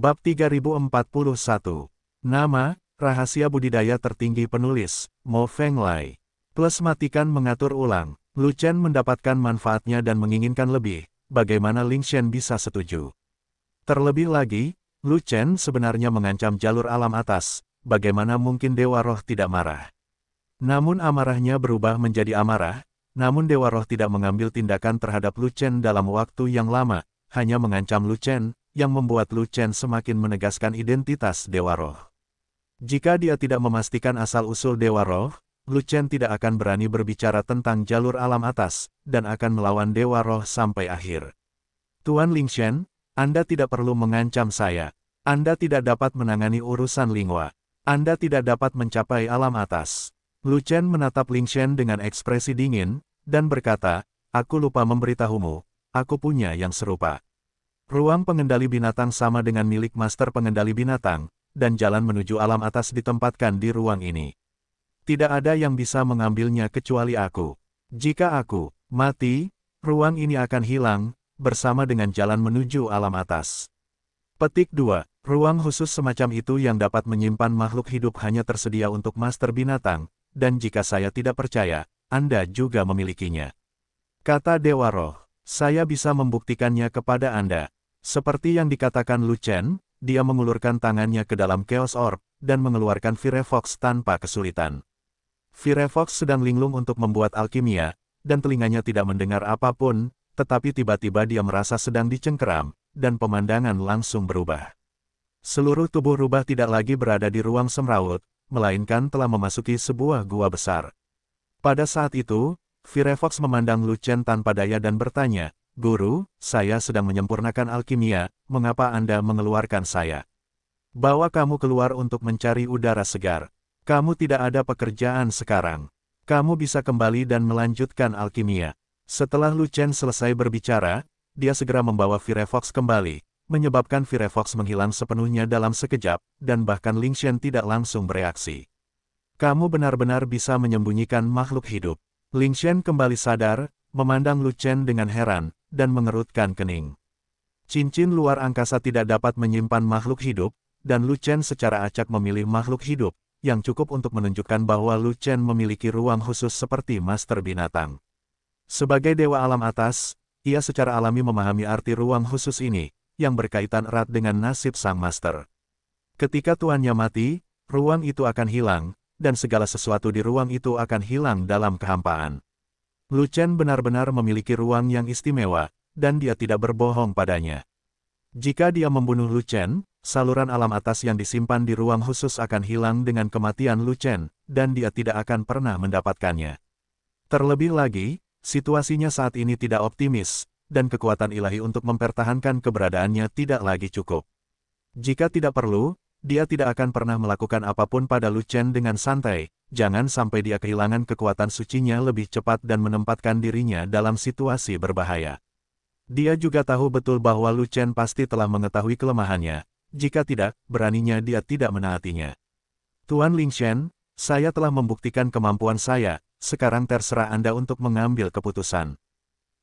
Bab 3041. Nama, Rahasia Budidaya Tertinggi Penulis, Mo Feng Lai. Plus matikan mengatur ulang, Lu Chen mendapatkan manfaatnya dan menginginkan lebih, bagaimana Ling Shen bisa setuju. Terlebih lagi, Lu Chen sebenarnya mengancam jalur alam atas, bagaimana mungkin Dewa Roh tidak marah. Namun amarahnya berubah menjadi amarah, namun Dewa Roh tidak mengambil tindakan terhadap Lu Chen dalam waktu yang lama, hanya mengancam Lu Chen, yang membuat Lu Chen semakin menegaskan identitas Dewa Roh. Jika dia tidak memastikan asal-usul Dewa Roh, Lu Chen tidak akan berani berbicara tentang jalur alam atas, dan akan melawan Dewa Roh sampai akhir. Tuan Ling Shen, Anda tidak perlu mengancam saya. Anda tidak dapat menangani urusan Lingwa. Anda tidak dapat mencapai alam atas. Lu Chen menatap Shen dengan ekspresi dingin, dan berkata, Aku lupa memberitahumu, aku punya yang serupa. Ruang pengendali binatang sama dengan milik master pengendali binatang, dan jalan menuju alam atas ditempatkan di ruang ini. Tidak ada yang bisa mengambilnya kecuali aku. Jika aku mati, ruang ini akan hilang, bersama dengan jalan menuju alam atas. Petik 2. Ruang khusus semacam itu yang dapat menyimpan makhluk hidup hanya tersedia untuk master binatang, dan jika saya tidak percaya, Anda juga memilikinya. Kata Dewa Roh, saya bisa membuktikannya kepada Anda, seperti yang dikatakan Lu Chen, dia mengulurkan tangannya ke dalam Chaos Orb, dan mengeluarkan Firefox tanpa kesulitan. Firefox sedang linglung untuk membuat alkimia, dan telinganya tidak mendengar apapun, tetapi tiba-tiba dia merasa sedang dicengkeram, dan pemandangan langsung berubah. Seluruh tubuh rubah tidak lagi berada di ruang semrawut, melainkan telah memasuki sebuah gua besar. Pada saat itu, Firefox memandang Lucen tanpa daya dan bertanya, Guru, saya sedang menyempurnakan alkimia, mengapa Anda mengeluarkan saya? Bawa kamu keluar untuk mencari udara segar. Kamu tidak ada pekerjaan sekarang. Kamu bisa kembali dan melanjutkan alkimia. Setelah Lu Chen selesai berbicara, dia segera membawa Firefox kembali, menyebabkan Firefox menghilang sepenuhnya dalam sekejap, dan bahkan Ling Shen tidak langsung bereaksi. Kamu benar-benar bisa menyembunyikan makhluk hidup. Ling Shen kembali sadar, memandang Lu Chen dengan heran, dan mengerutkan kening. Cincin luar angkasa tidak dapat menyimpan makhluk hidup, dan Lu Chen secara acak memilih makhluk hidup, yang cukup untuk menunjukkan bahwa Lu Chen memiliki ruang khusus seperti master binatang. Sebagai dewa alam atas, ia secara alami memahami arti ruang khusus ini, yang berkaitan erat dengan nasib sang master. Ketika tuannya mati, ruang itu akan hilang, dan segala sesuatu di ruang itu akan hilang dalam kehampaan. Lu Chen benar-benar memiliki ruang yang istimewa, dan dia tidak berbohong padanya. Jika dia membunuh Lu Chen, saluran alam atas yang disimpan di ruang khusus akan hilang dengan kematian Lu Chen, dan dia tidak akan pernah mendapatkannya. Terlebih lagi, situasinya saat ini tidak optimis, dan kekuatan ilahi untuk mempertahankan keberadaannya tidak lagi cukup. Jika tidak perlu, dia tidak akan pernah melakukan apapun pada Lu Chen dengan santai, jangan sampai dia kehilangan kekuatan sucinya lebih cepat dan menempatkan dirinya dalam situasi berbahaya. Dia juga tahu betul bahwa Lu Chen pasti telah mengetahui kelemahannya, jika tidak, beraninya dia tidak menaatinya. Tuan Ling Shen, saya telah membuktikan kemampuan saya, sekarang terserah Anda untuk mengambil keputusan.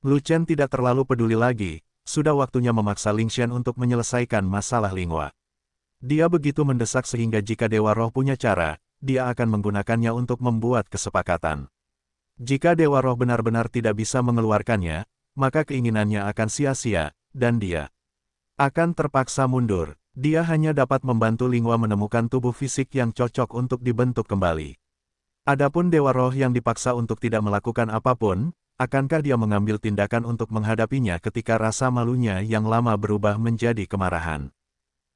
Lu Chen tidak terlalu peduli lagi, sudah waktunya memaksa Ling Shen untuk menyelesaikan masalah Lingwa. Dia begitu mendesak sehingga jika Dewa Roh punya cara, dia akan menggunakannya untuk membuat kesepakatan. Jika Dewa Roh benar-benar tidak bisa mengeluarkannya, maka keinginannya akan sia-sia, dan dia akan terpaksa mundur. Dia hanya dapat membantu Lingua menemukan tubuh fisik yang cocok untuk dibentuk kembali. Adapun Dewa Roh yang dipaksa untuk tidak melakukan apapun, akankah dia mengambil tindakan untuk menghadapinya ketika rasa malunya yang lama berubah menjadi kemarahan?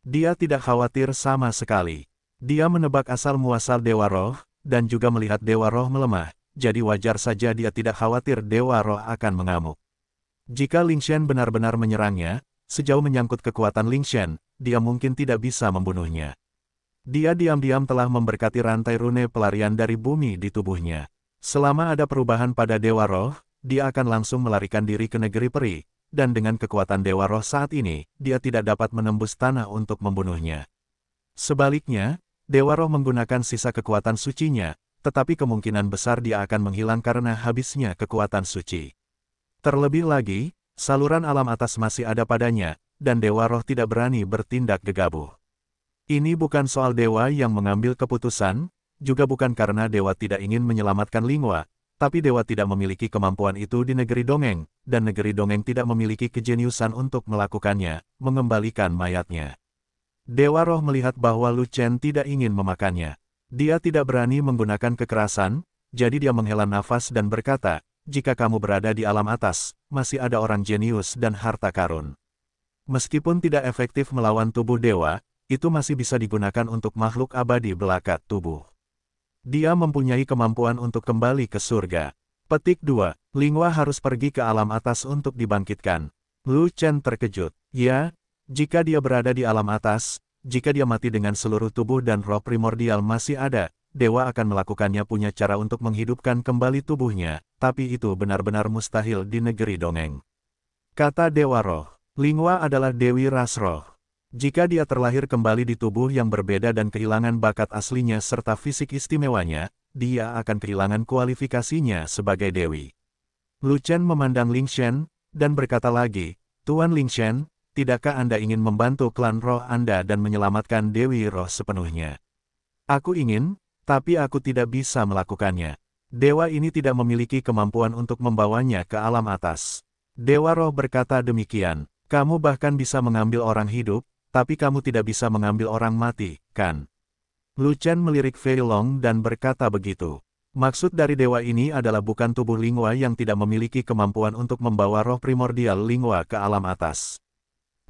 Dia tidak khawatir sama sekali. Dia menebak asal-muasal Dewa Roh, dan juga melihat Dewa Roh melemah, jadi wajar saja dia tidak khawatir Dewa Roh akan mengamuk. Jika Ling Shen benar-benar menyerangnya, sejauh menyangkut kekuatan Ling Shen, dia mungkin tidak bisa membunuhnya. Dia diam-diam telah memberkati rantai rune pelarian dari bumi di tubuhnya. Selama ada perubahan pada Dewa Roh, dia akan langsung melarikan diri ke negeri peri, dan dengan kekuatan Dewa Roh saat ini, dia tidak dapat menembus tanah untuk membunuhnya. Sebaliknya, Dewa Roh menggunakan sisa kekuatan sucinya, tetapi kemungkinan besar dia akan menghilang karena habisnya kekuatan suci. Terlebih lagi, saluran alam atas masih ada padanya, dan Dewa Roh tidak berani bertindak gegabah. Ini bukan soal Dewa yang mengambil keputusan, juga bukan karena Dewa tidak ingin menyelamatkan Lingua, tapi dewa tidak memiliki kemampuan itu di negeri dongeng, dan negeri dongeng tidak memiliki kejeniusan untuk melakukannya, mengembalikan mayatnya. Dewa roh melihat bahwa Lu Chen tidak ingin memakannya. Dia tidak berani menggunakan kekerasan, jadi dia menghela nafas dan berkata, jika kamu berada di alam atas, masih ada orang jenius dan harta karun. Meskipun tidak efektif melawan tubuh dewa, itu masih bisa digunakan untuk makhluk abadi belakat tubuh. Dia mempunyai kemampuan untuk kembali ke surga. Petik 2. Lingua harus pergi ke alam atas untuk dibangkitkan. Lu Chen terkejut. Ya, jika dia berada di alam atas, jika dia mati dengan seluruh tubuh dan roh primordial masih ada, dewa akan melakukannya punya cara untuk menghidupkan kembali tubuhnya, tapi itu benar-benar mustahil di negeri dongeng. Kata Dewa Roh, Lingua adalah Dewi Ras Roh. Jika dia terlahir kembali di tubuh yang berbeda dan kehilangan bakat aslinya serta fisik istimewanya, dia akan kehilangan kualifikasinya sebagai Dewi. Lu Chen memandang Ling Shen, dan berkata lagi, Tuan Ling Shen, tidakkah Anda ingin membantu klan roh Anda dan menyelamatkan Dewi roh sepenuhnya? Aku ingin, tapi aku tidak bisa melakukannya. Dewa ini tidak memiliki kemampuan untuk membawanya ke alam atas. Dewa roh berkata demikian, kamu bahkan bisa mengambil orang hidup, tapi kamu tidak bisa mengambil orang mati, kan? Lu Chen melirik Fei Long dan berkata begitu. Maksud dari dewa ini adalah bukan tubuh Lingwa yang tidak memiliki kemampuan untuk membawa roh primordial Lingwa ke alam atas.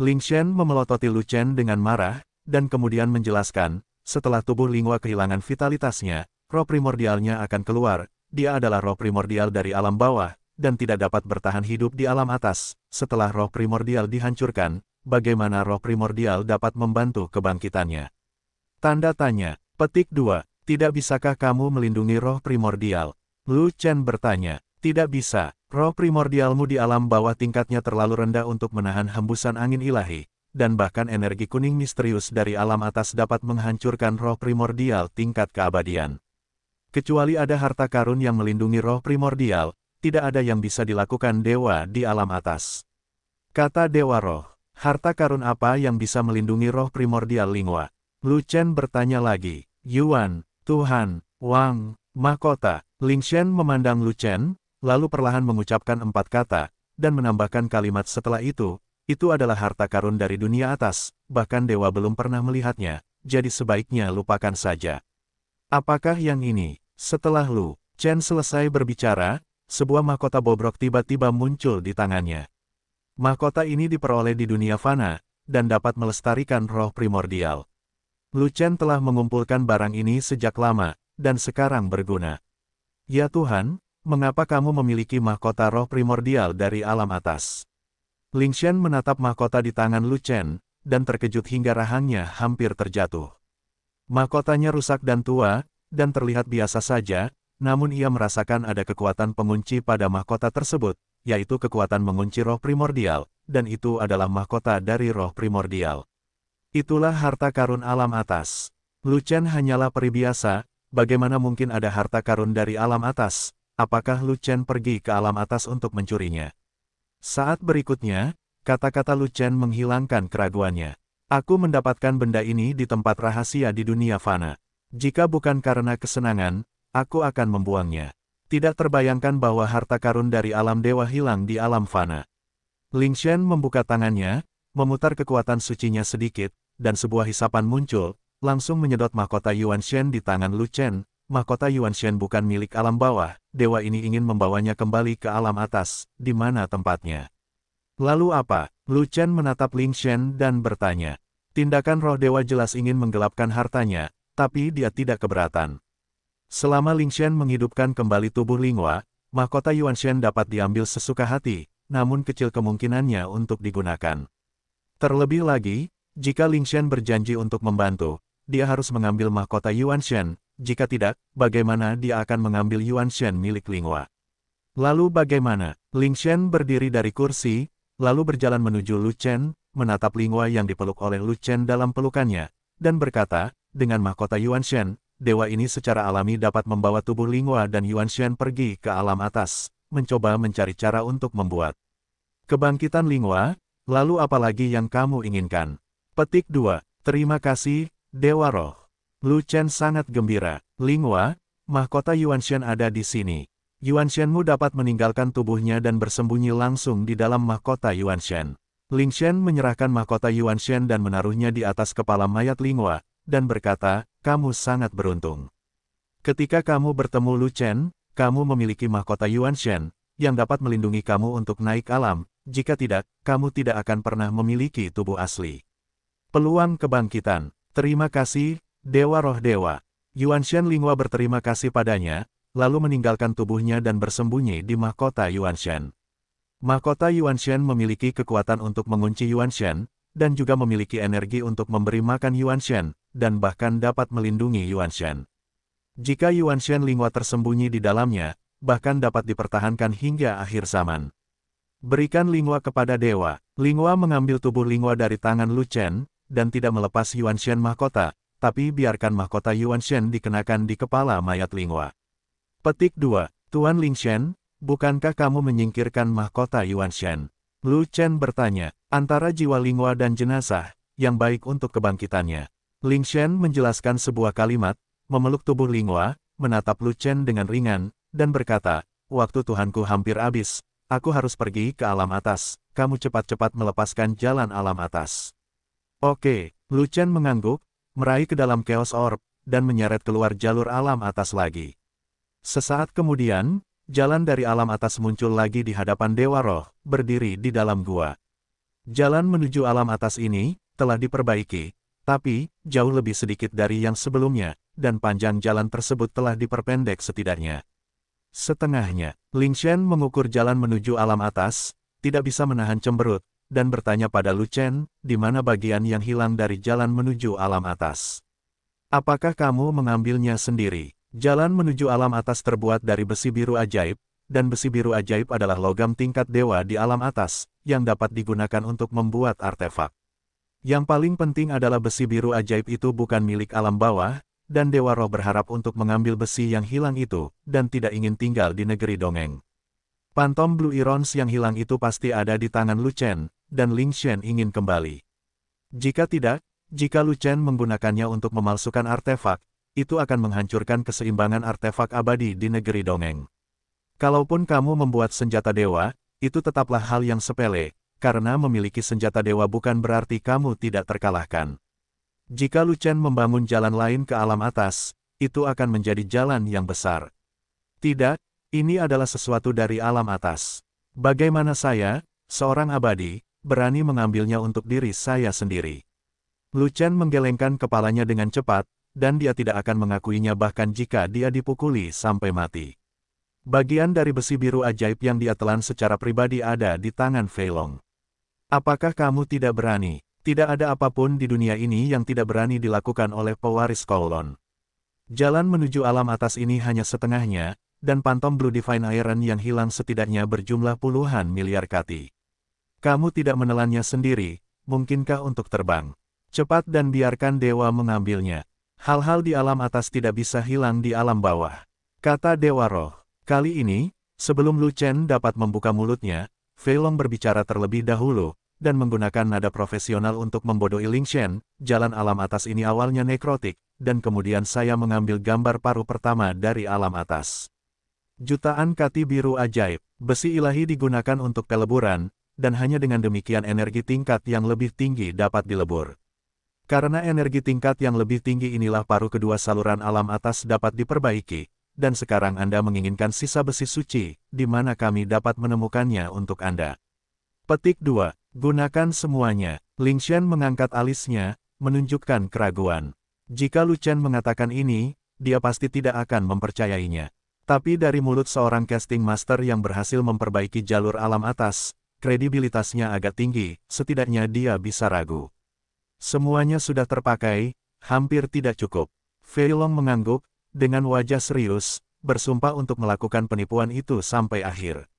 Ling Shen memelototi Lu Chen dengan marah, dan kemudian menjelaskan, setelah tubuh Lingwa kehilangan vitalitasnya, roh primordialnya akan keluar, dia adalah roh primordial dari alam bawah, dan tidak dapat bertahan hidup di alam atas. Setelah roh primordial dihancurkan, bagaimana roh primordial dapat membantu kebangkitannya? Tanda tanya, petik 2, tidak bisakah kamu melindungi roh primordial? Lu Chen bertanya, tidak bisa, roh primordialmu di alam bawah tingkatnya terlalu rendah untuk menahan hembusan angin ilahi, dan bahkan energi kuning misterius dari alam atas dapat menghancurkan roh primordial tingkat keabadian. Kecuali ada harta karun yang melindungi roh primordial, tidak ada yang bisa dilakukan dewa di alam atas. Kata Dewa Roh. Harta karun apa yang bisa melindungi roh primordial Lingwa? Lu Chen bertanya lagi. Yuan, Tuhan, Wang, Mahkota. Ling Shen memandang Lu Chen, lalu perlahan mengucapkan empat kata, dan menambahkan kalimat setelah itu, itu adalah harta karun dari dunia atas, bahkan dewa belum pernah melihatnya, jadi sebaiknya lupakan saja. Apakah yang ini? Setelah Lu Chen selesai berbicara, sebuah mahkota bobrok tiba-tiba muncul di tangannya. Mahkota ini diperoleh di dunia fana, dan dapat melestarikan roh primordial. Lucen telah mengumpulkan barang ini sejak lama, dan sekarang berguna. Ya Tuhan, mengapa kamu memiliki mahkota roh primordial dari alam atas? Ling Shen menatap mahkota di tangan Lucen, dan terkejut hingga rahangnya hampir terjatuh. Mahkotanya rusak dan tua, dan terlihat biasa saja, namun ia merasakan ada kekuatan pengunci pada mahkota tersebut, yaitu kekuatan mengunci roh primordial, dan itu adalah mahkota dari roh primordial. Itulah harta karun alam atas. Lucian hanyalah peri biasa, bagaimana mungkin ada harta karun dari alam atas? Apakah Lucian pergi ke alam atas untuk mencurinya? Saat berikutnya, kata-kata Lucian menghilangkan keraguannya. Aku mendapatkan benda ini di tempat rahasia di dunia fana. Jika bukan karena kesenangan, aku akan membuangnya tidak terbayangkan bahwa harta karun dari alam dewa hilang di alam fana. Ling Shen membuka tangannya, memutar kekuatan sucinya sedikit, dan sebuah hisapan muncul, langsung menyedot mahkota Yuan Shen di tangan Lu Chen. Mahkota Yuan Shen bukan milik alam bawah, dewa ini ingin membawanya kembali ke alam atas, di mana tempatnya. Lalu apa? Lu Chen menatap Ling Shen dan bertanya. Tindakan roh dewa jelas ingin menggelapkan hartanya, tapi dia tidak keberatan. Selama Ling Lingshen menghidupkan kembali tubuh Linghua, mahkota Yuan Yuanshen dapat diambil sesuka hati, namun kecil kemungkinannya untuk digunakan. Terlebih lagi, jika Ling Lingshen berjanji untuk membantu, dia harus mengambil mahkota Yuan Yuanshen, jika tidak, bagaimana dia akan mengambil Yuan Yuanshen milik Linghua. Lalu bagaimana? Ling Lingshen berdiri dari kursi, lalu berjalan menuju Lu Chen, menatap Linghua yang dipeluk oleh Lu Chen dalam pelukannya, dan berkata, dengan mahkota Yuan Shen, dewa ini secara alami dapat membawa tubuh Lingua dan Yuan Xuan pergi ke alam atas, mencoba mencari cara untuk membuat kebangkitan Lingua. lalu apalagi yang kamu inginkan? Petik 2. Terima kasih, Dewa Roh. Lu Chen sangat gembira. Lingua, mahkota Yuan Xuan ada di sini. Yuan Xuanmu dapat meninggalkan tubuhnya dan bersembunyi langsung di dalam mahkota Yuan Xuan. Ling Shen menyerahkan mahkota Yuan Shen dan menaruhnya di atas kepala mayat Lingua dan berkata, kamu sangat beruntung. Ketika kamu bertemu Lu Chen, kamu memiliki mahkota Yuan Shen, yang dapat melindungi kamu untuk naik alam, jika tidak, kamu tidak akan pernah memiliki tubuh asli. Peluang kebangkitan, terima kasih, Dewa Roh Dewa. Yuan Shen Lingwa berterima kasih padanya, lalu meninggalkan tubuhnya dan bersembunyi di mahkota Yuan Shen. Mahkota Yuan Shen memiliki kekuatan untuk mengunci Yuan Shen, dan juga memiliki energi untuk memberi makan Yuan Shen, dan bahkan dapat melindungi Yuan Shen. Jika Yuan Shen Lingua tersembunyi di dalamnya, bahkan dapat dipertahankan hingga akhir zaman. Berikan Lingua kepada Dewa. Lingua mengambil tubuh Lingua dari tangan Lu Chen, dan tidak melepas Yuan Shen mahkota, tapi biarkan mahkota Yuan Shen dikenakan di kepala mayat Lingua. Petik 2. Tuan Ling Shen, bukankah kamu menyingkirkan mahkota Yuan Shen? Lu Chen bertanya, antara jiwa Lingwa dan jenazah, yang baik untuk kebangkitannya. Ling Shen menjelaskan sebuah kalimat, memeluk tubuh Lingwa, menatap Lu Chen dengan ringan, dan berkata, waktu Tuhanku hampir habis, aku harus pergi ke alam atas, kamu cepat-cepat melepaskan jalan alam atas. Oke, Lu Chen mengangguk, meraih ke dalam chaos orb, dan menyeret keluar jalur alam atas lagi. Sesaat kemudian, Jalan dari alam atas muncul lagi di hadapan Dewa Roh, berdiri di dalam gua. Jalan menuju alam atas ini, telah diperbaiki, tapi, jauh lebih sedikit dari yang sebelumnya, dan panjang jalan tersebut telah diperpendek setidaknya. Setengahnya, Ling Shen mengukur jalan menuju alam atas, tidak bisa menahan cemberut, dan bertanya pada Lu Chen, di mana bagian yang hilang dari jalan menuju alam atas. Apakah kamu mengambilnya sendiri? Jalan menuju alam atas terbuat dari besi biru ajaib, dan besi biru ajaib adalah logam tingkat dewa di alam atas, yang dapat digunakan untuk membuat artefak. Yang paling penting adalah besi biru ajaib itu bukan milik alam bawah, dan Dewa Roh berharap untuk mengambil besi yang hilang itu, dan tidak ingin tinggal di negeri dongeng. Pantom Blue Irons yang hilang itu pasti ada di tangan Lu Chen, dan Ling Shen ingin kembali. Jika tidak, jika Lu Chen menggunakannya untuk memalsukan artefak, itu akan menghancurkan keseimbangan artefak abadi di negeri dongeng. Kalaupun kamu membuat senjata dewa, itu tetaplah hal yang sepele, karena memiliki senjata dewa bukan berarti kamu tidak terkalahkan. Jika Lucian membangun jalan lain ke alam atas, itu akan menjadi jalan yang besar. Tidak, ini adalah sesuatu dari alam atas. Bagaimana saya, seorang abadi, berani mengambilnya untuk diri saya sendiri? Lucian menggelengkan kepalanya dengan cepat, dan dia tidak akan mengakuinya bahkan jika dia dipukuli sampai mati. Bagian dari besi biru ajaib yang dia telan secara pribadi ada di tangan Feilong. Apakah kamu tidak berani? Tidak ada apapun di dunia ini yang tidak berani dilakukan oleh pewaris kolon. Jalan menuju alam atas ini hanya setengahnya, dan pantom Blue Divine Iron yang hilang setidaknya berjumlah puluhan miliar kati. Kamu tidak menelannya sendiri, mungkinkah untuk terbang? Cepat dan biarkan dewa mengambilnya. Hal-hal di alam atas tidak bisa hilang di alam bawah. Kata Dewa Roh. Kali ini, sebelum Lu Chen dapat membuka mulutnya, Long berbicara terlebih dahulu, dan menggunakan nada profesional untuk membodohi Ling Shen, jalan alam atas ini awalnya nekrotik, dan kemudian saya mengambil gambar paru pertama dari alam atas. Jutaan kati biru ajaib, besi ilahi digunakan untuk peleburan, dan hanya dengan demikian energi tingkat yang lebih tinggi dapat dilebur. Karena energi tingkat yang lebih tinggi inilah paru kedua saluran alam atas dapat diperbaiki, dan sekarang Anda menginginkan sisa besi suci, di mana kami dapat menemukannya untuk Anda. Petik 2. Gunakan semuanya. Ling Xian mengangkat alisnya, menunjukkan keraguan. Jika Lu Chen mengatakan ini, dia pasti tidak akan mempercayainya. Tapi dari mulut seorang casting master yang berhasil memperbaiki jalur alam atas, kredibilitasnya agak tinggi, setidaknya dia bisa ragu. Semuanya sudah terpakai, hampir tidak cukup. Feilong mengangguk, dengan wajah serius, bersumpah untuk melakukan penipuan itu sampai akhir.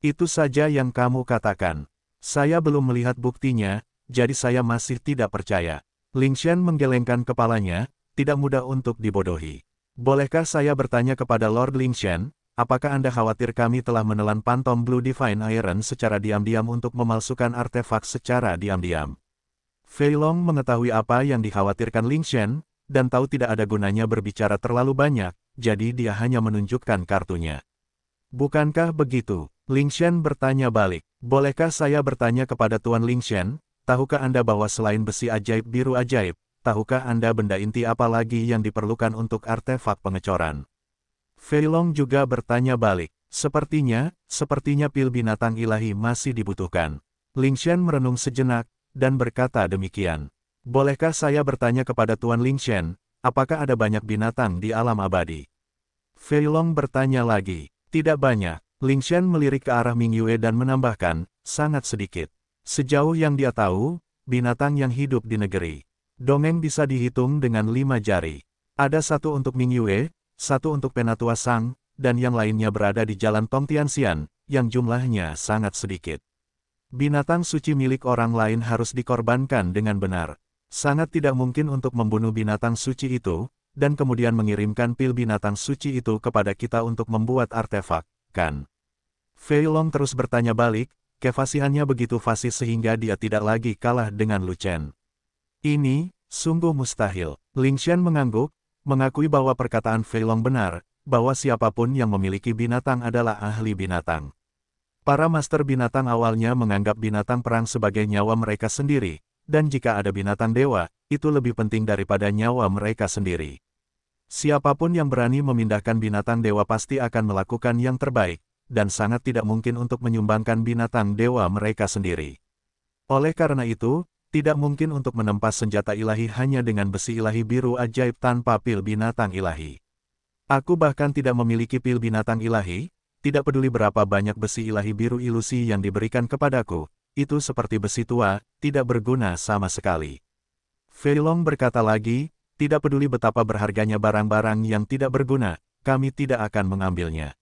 Itu saja yang kamu katakan. Saya belum melihat buktinya, jadi saya masih tidak percaya. Ling Shen menggelengkan kepalanya, tidak mudah untuk dibodohi. Bolehkah saya bertanya kepada Lord Ling Shen, apakah Anda khawatir kami telah menelan pantom Blue Divine Iron secara diam-diam untuk memalsukan artefak secara diam-diam? Fei Long mengetahui apa yang dikhawatirkan Ling Shen, dan tahu tidak ada gunanya berbicara terlalu banyak, jadi dia hanya menunjukkan kartunya. Bukankah begitu? Ling Shen bertanya balik. Bolehkah saya bertanya kepada Tuan Ling Shen, tahukah Anda bahwa selain besi ajaib biru ajaib, tahukah Anda benda inti apa lagi yang diperlukan untuk artefak pengecoran? Fei Long juga bertanya balik. Sepertinya, sepertinya pil binatang ilahi masih dibutuhkan. Ling Shen merenung sejenak, dan berkata demikian. Bolehkah saya bertanya kepada Tuan Ling Shen, apakah ada banyak binatang di alam abadi? Fei Long bertanya lagi. Tidak banyak. Ling Shen melirik ke arah Ming Yue dan menambahkan, sangat sedikit. Sejauh yang dia tahu, binatang yang hidup di negeri. Dongeng bisa dihitung dengan lima jari. Ada satu untuk Ming Yue, satu untuk Penatua Sang, dan yang lainnya berada di Jalan Tong Xian, yang jumlahnya sangat sedikit. Binatang suci milik orang lain harus dikorbankan dengan benar. Sangat tidak mungkin untuk membunuh binatang suci itu, dan kemudian mengirimkan pil binatang suci itu kepada kita untuk membuat artefak, kan? Fei Long terus bertanya balik, kefasihannya begitu fasih sehingga dia tidak lagi kalah dengan Lu Chen. Ini, sungguh mustahil. Ling Xian mengangguk, mengakui bahwa perkataan Fei Long benar, bahwa siapapun yang memiliki binatang adalah ahli binatang. Para master binatang awalnya menganggap binatang perang sebagai nyawa mereka sendiri, dan jika ada binatang dewa, itu lebih penting daripada nyawa mereka sendiri. Siapapun yang berani memindahkan binatang dewa pasti akan melakukan yang terbaik, dan sangat tidak mungkin untuk menyumbangkan binatang dewa mereka sendiri. Oleh karena itu, tidak mungkin untuk menempas senjata ilahi hanya dengan besi ilahi biru ajaib tanpa pil binatang ilahi. Aku bahkan tidak memiliki pil binatang ilahi, tidak peduli berapa banyak besi ilahi biru ilusi yang diberikan kepadaku, itu seperti besi tua, tidak berguna sama sekali. Long berkata lagi, tidak peduli betapa berharganya barang-barang yang tidak berguna, kami tidak akan mengambilnya.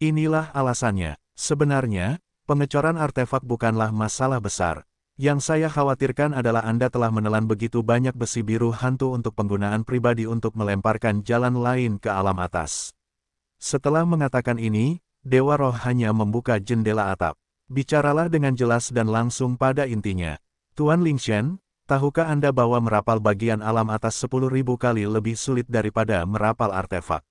Inilah alasannya. Sebenarnya, pengecoran artefak bukanlah masalah besar. Yang saya khawatirkan adalah Anda telah menelan begitu banyak besi biru hantu untuk penggunaan pribadi untuk melemparkan jalan lain ke alam atas. Setelah mengatakan ini, Dewa Roh hanya membuka jendela atap. Bicaralah dengan jelas dan langsung pada intinya. Tuan Ling Shen. tahukah Anda bahwa merapal bagian alam atas 10.000 kali lebih sulit daripada merapal artefak?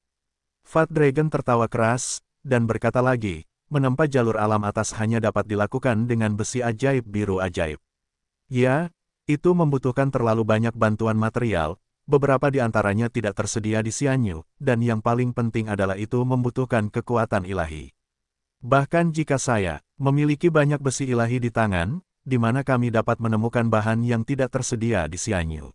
Fat Dragon tertawa keras, dan berkata lagi, menempa jalur alam atas hanya dapat dilakukan dengan besi ajaib biru ajaib. Ya, itu membutuhkan terlalu banyak bantuan material, beberapa di antaranya tidak tersedia di Sianyu, dan yang paling penting adalah itu membutuhkan kekuatan ilahi. Bahkan jika saya memiliki banyak besi ilahi di tangan, di mana kami dapat menemukan bahan yang tidak tersedia di Sianyu.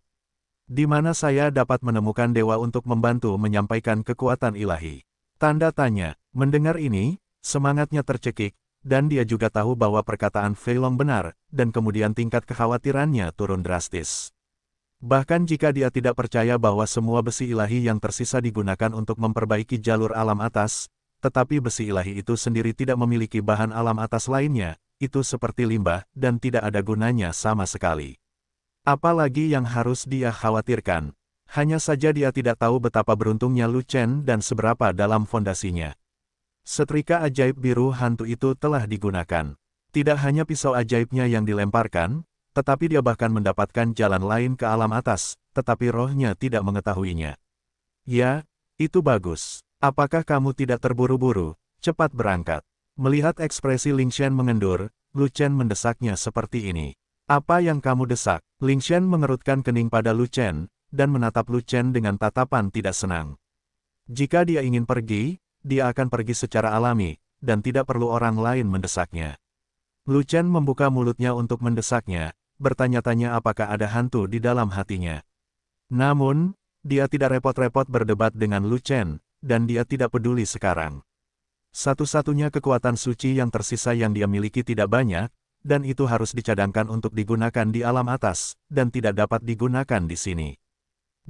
Di mana saya dapat menemukan dewa untuk membantu menyampaikan kekuatan ilahi. Tanda tanya, mendengar ini, semangatnya tercekik, dan dia juga tahu bahwa perkataan Feilong benar, dan kemudian tingkat kekhawatirannya turun drastis. Bahkan jika dia tidak percaya bahwa semua besi ilahi yang tersisa digunakan untuk memperbaiki jalur alam atas, tetapi besi ilahi itu sendiri tidak memiliki bahan alam atas lainnya, itu seperti limbah dan tidak ada gunanya sama sekali. Apalagi yang harus dia khawatirkan. Hanya saja dia tidak tahu betapa beruntungnya Lu Chen dan seberapa dalam fondasinya. Setrika ajaib biru hantu itu telah digunakan. Tidak hanya pisau ajaibnya yang dilemparkan, tetapi dia bahkan mendapatkan jalan lain ke alam atas, tetapi rohnya tidak mengetahuinya. Ya, itu bagus. Apakah kamu tidak terburu-buru? Cepat berangkat. Melihat ekspresi Ling Shen mengendur, Lu Chen mendesaknya seperti ini. Apa yang kamu desak? Ling Shen mengerutkan kening pada Lu Chen, dan menatap Lu Chen dengan tatapan tidak senang. Jika dia ingin pergi, dia akan pergi secara alami, dan tidak perlu orang lain mendesaknya. Lu Chen membuka mulutnya untuk mendesaknya, bertanya-tanya apakah ada hantu di dalam hatinya. Namun, dia tidak repot-repot berdebat dengan Lu Chen, dan dia tidak peduli sekarang. Satu-satunya kekuatan suci yang tersisa yang dia miliki tidak banyak, dan itu harus dicadangkan untuk digunakan di alam atas, dan tidak dapat digunakan di sini.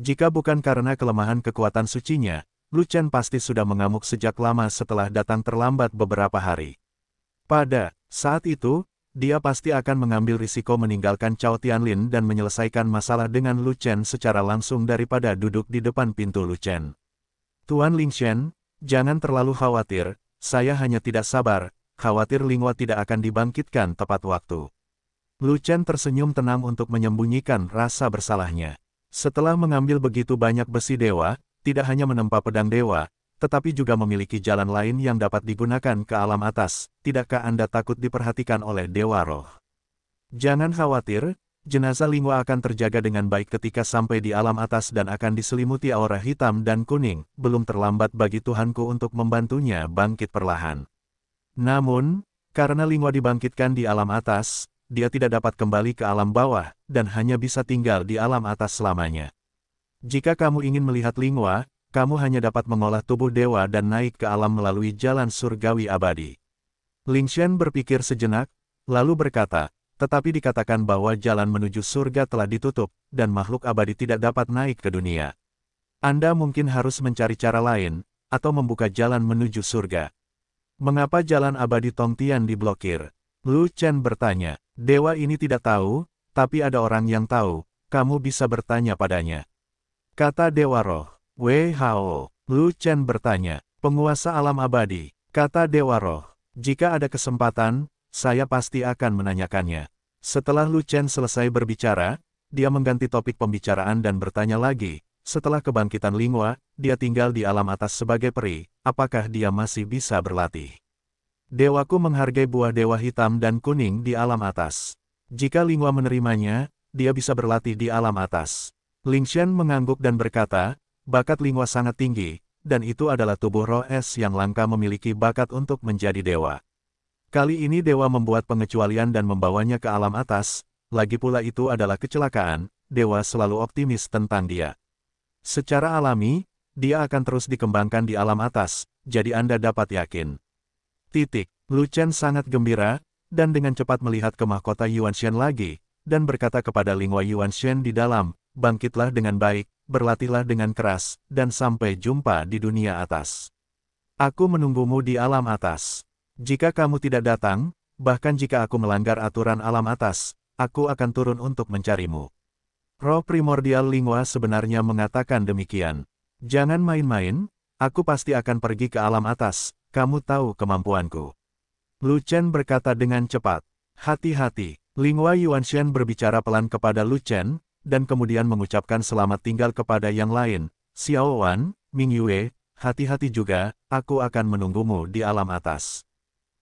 Jika bukan karena kelemahan kekuatan sucinya, Lu Chen pasti sudah mengamuk sejak lama setelah datang terlambat beberapa hari. Pada saat itu, dia pasti akan mengambil risiko meninggalkan Cao Tianlin dan menyelesaikan masalah dengan Lu Chen secara langsung daripada duduk di depan pintu Lu Chen. Tuan Chen, jangan terlalu khawatir, saya hanya tidak sabar, khawatir Lingwa tidak akan dibangkitkan tepat waktu. Lu Chen tersenyum tenang untuk menyembunyikan rasa bersalahnya. Setelah mengambil begitu banyak besi dewa, tidak hanya menempa pedang dewa, tetapi juga memiliki jalan lain yang dapat digunakan ke alam atas, tidakkah Anda takut diperhatikan oleh Dewa Roh? Jangan khawatir, jenazah Lingua akan terjaga dengan baik ketika sampai di alam atas dan akan diselimuti aura hitam dan kuning, belum terlambat bagi Tuhanku untuk membantunya bangkit perlahan. Namun, karena Lingua dibangkitkan di alam atas, dia tidak dapat kembali ke alam bawah, dan hanya bisa tinggal di alam atas selamanya. Jika kamu ingin melihat Lingua, kamu hanya dapat mengolah tubuh dewa dan naik ke alam melalui jalan surgawi abadi. Ling Xuan berpikir sejenak, lalu berkata, tetapi dikatakan bahwa jalan menuju surga telah ditutup, dan makhluk abadi tidak dapat naik ke dunia. Anda mungkin harus mencari cara lain, atau membuka jalan menuju surga. Mengapa jalan abadi Tongtian diblokir? Lu Chen bertanya. Dewa ini tidak tahu, tapi ada orang yang tahu, kamu bisa bertanya padanya. Kata Dewa Roh. WHO, Lu Chen bertanya, penguasa alam abadi, kata Dewa Roh, jika ada kesempatan, saya pasti akan menanyakannya. Setelah Lu Chen selesai berbicara, dia mengganti topik pembicaraan dan bertanya lagi, setelah kebangkitan Lingua, dia tinggal di alam atas sebagai peri, apakah dia masih bisa berlatih? Dewaku menghargai buah dewa hitam dan kuning di alam atas. Jika Lingua menerimanya, dia bisa berlatih di alam atas. Ling Shen mengangguk dan berkata, bakat Lingua sangat tinggi, dan itu adalah tubuh roh es yang langka memiliki bakat untuk menjadi dewa. Kali ini dewa membuat pengecualian dan membawanya ke alam atas, lagi pula itu adalah kecelakaan, dewa selalu optimis tentang dia. Secara alami, dia akan terus dikembangkan di alam atas, jadi Anda dapat yakin. Titik, Luchen sangat gembira, dan dengan cepat melihat ke mahkota Yuan Shen lagi, dan berkata kepada Lingwa Yuan Shen di dalam, bangkitlah dengan baik, berlatihlah dengan keras, dan sampai jumpa di dunia atas. Aku menunggumu di alam atas. Jika kamu tidak datang, bahkan jika aku melanggar aturan alam atas, aku akan turun untuk mencarimu. Roh primordial lingua sebenarnya mengatakan demikian. Jangan main-main, aku pasti akan pergi ke alam atas, kamu tahu kemampuanku. Lu Chen berkata dengan cepat. Hati-hati, Lingua Yuan Shen berbicara pelan kepada Lu Chen, dan kemudian mengucapkan selamat tinggal kepada yang lain. Xiao Wan, Ming Yue, hati-hati juga, aku akan menunggumu di alam atas.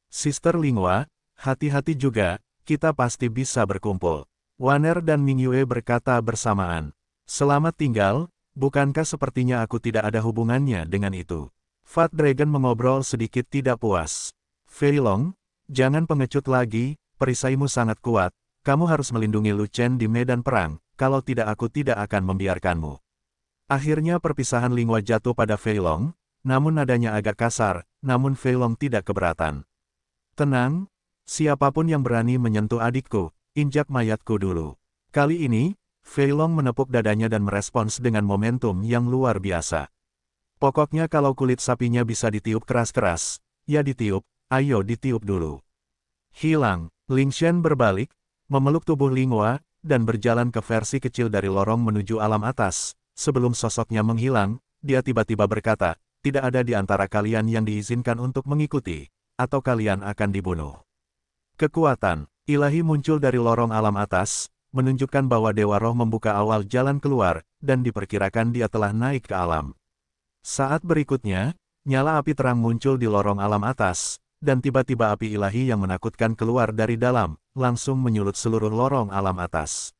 Sister Lingwa, hati-hati juga, kita pasti bisa berkumpul. Waner dan Ming Yue berkata bersamaan. Selamat tinggal, bukankah sepertinya aku tidak ada hubungannya dengan itu? Fat Dragon mengobrol sedikit tidak puas. Fei Long, jangan pengecut lagi, perisaimu sangat kuat, kamu harus melindungi Lu Chen di medan perang, kalau tidak aku tidak akan membiarkanmu. Akhirnya perpisahan Lingwa jatuh pada Feilong, namun nadanya agak kasar, namun Feilong tidak keberatan. Tenang, siapapun yang berani menyentuh adikku, injak mayatku dulu. Kali ini, Feilong menepuk dadanya dan merespons dengan momentum yang luar biasa. Pokoknya kalau kulit sapinya bisa ditiup keras-keras, ya ditiup, ayo ditiup dulu. Hilang, Ling Shen berbalik, memeluk tubuh Lingwa, dan berjalan ke versi kecil dari lorong menuju alam atas. Sebelum sosoknya menghilang, dia tiba-tiba berkata, tidak ada di antara kalian yang diizinkan untuk mengikuti, atau kalian akan dibunuh. Kekuatan, ilahi muncul dari lorong alam atas, menunjukkan bahwa Dewa Roh membuka awal jalan keluar, dan diperkirakan dia telah naik ke alam. Saat berikutnya, nyala api terang muncul di lorong alam atas, dan tiba-tiba api ilahi yang menakutkan keluar dari dalam, langsung menyulut seluruh lorong alam atas.